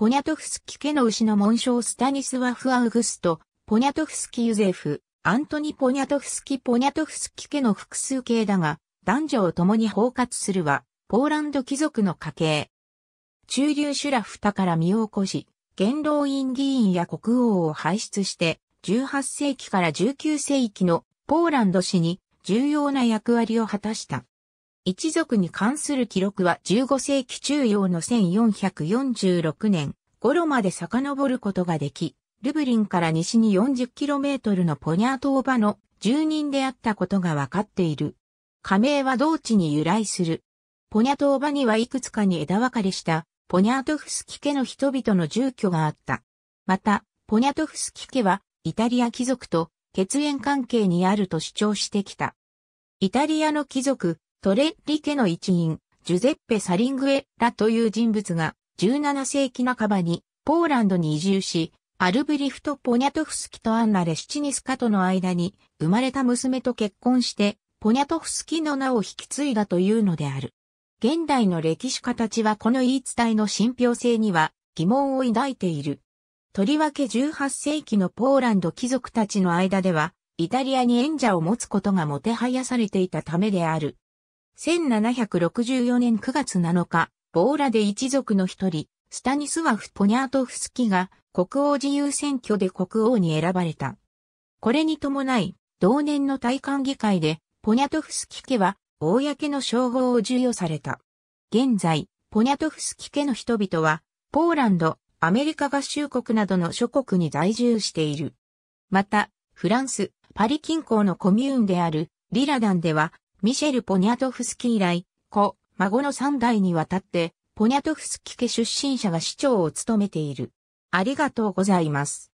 ポニャトフスキ家の牛の紋章スタニスワフ・アウグスト、ポニャトフスキ・ユゼフ、アントニ・ポニャトフスキ・ポニャトフスキ家の複数形だが、男女を共に包括するは、ポーランド貴族の家系。中流シュラフタから身を起こし、元老院議員や国王を輩出して、18世紀から19世紀のポーランド史に重要な役割を果たした。一族に関する記録は15世紀中央の1446年頃まで遡ることができ、ルブリンから西に 40km のポニャーーバの住人であったことがわかっている。加盟は同地に由来する。ポニャトーバにはいくつかに枝分かれしたポニャートフスキ家の人々の住居があった。また、ポニャトフスキ家はイタリア貴族と血縁関係にあると主張してきた。イタリアの貴族、トレッリ家の一員、ジュゼッペ・サリングエラという人物が、17世紀半ばに、ポーランドに移住し、アルブリフト・ポニャトフスキとアンナ・レシチニスカとの間に、生まれた娘と結婚して、ポニャトフスキの名を引き継いだというのである。現代の歴史家たちはこの言い伝えの信憑性には疑問を抱いている。とりわけ18世紀のポーランド貴族たちの間では、イタリアに縁者を持つことがもてはやされていたためである。1764年9月7日、ボーラで一族の一人、スタニスワフ・ポニャートフスキが国王自由選挙で国王に選ばれた。これに伴い、同年の大韓議会で、ポニャトフスキ家は、公の称号を授与された。現在、ポニャトフスキ家の人々は、ポーランド、アメリカ合衆国などの諸国に在住している。また、フランス、パリ近郊のコミューンである、リラダンでは、ミシェル・ポニャトフスキ以来、子、孫の三代にわたって、ポニャトフスキ家出身者が市長を務めている。ありがとうございます。